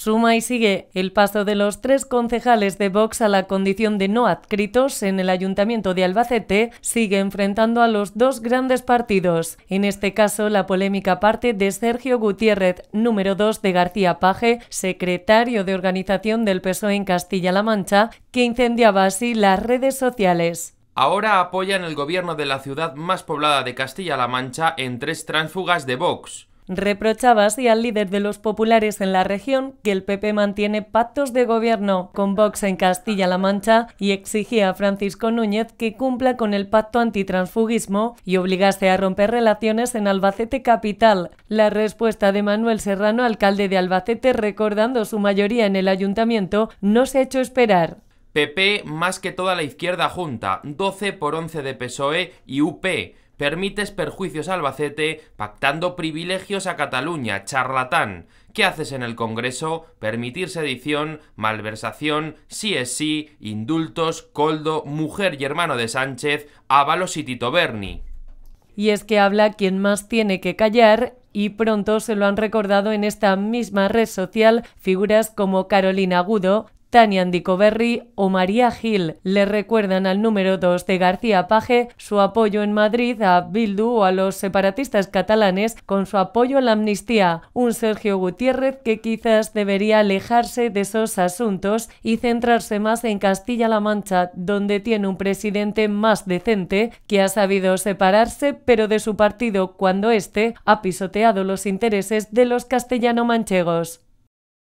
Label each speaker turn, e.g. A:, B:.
A: Suma y sigue el paso de los tres concejales de Vox a la condición de no adscritos en el Ayuntamiento de Albacete sigue enfrentando a los dos grandes partidos. En este caso, la polémica parte de Sergio Gutiérrez, número 2 de García Paje, secretario de organización del PSOE en Castilla-La Mancha, que incendiaba así las redes sociales
B: ahora apoyan el gobierno de la ciudad más poblada de Castilla-La Mancha en tres tránsfugas de Vox.
A: Reprochaba así al líder de los populares en la región que el PP mantiene pactos de gobierno con Vox en Castilla-La Mancha y exigía a Francisco Núñez que cumpla con el pacto antitransfugismo y obligase a romper relaciones en Albacete Capital. La respuesta de Manuel Serrano, alcalde de Albacete, recordando su mayoría en el ayuntamiento, no se ha hecho esperar.
B: PP más que toda la izquierda junta, 12 por 11 de PSOE y UP. Permites perjuicios a Albacete pactando privilegios a Cataluña, charlatán. ¿Qué haces en el Congreso? Permitir sedición, malversación, sí es sí, indultos, coldo, mujer y hermano de Sánchez, Ábalos y Tito Berni.
A: Y es que habla quien más tiene que callar y pronto se lo han recordado en esta misma red social figuras como Carolina Agudo, Tania Andicoberri o María Gil le recuerdan al número 2 de García Page su apoyo en Madrid a Bildu o a los separatistas catalanes con su apoyo a la amnistía, un Sergio Gutiérrez que quizás debería alejarse de esos asuntos y centrarse más en Castilla-La Mancha, donde tiene un presidente más decente que ha sabido separarse pero de su partido cuando éste ha pisoteado los intereses de los castellano-manchegos.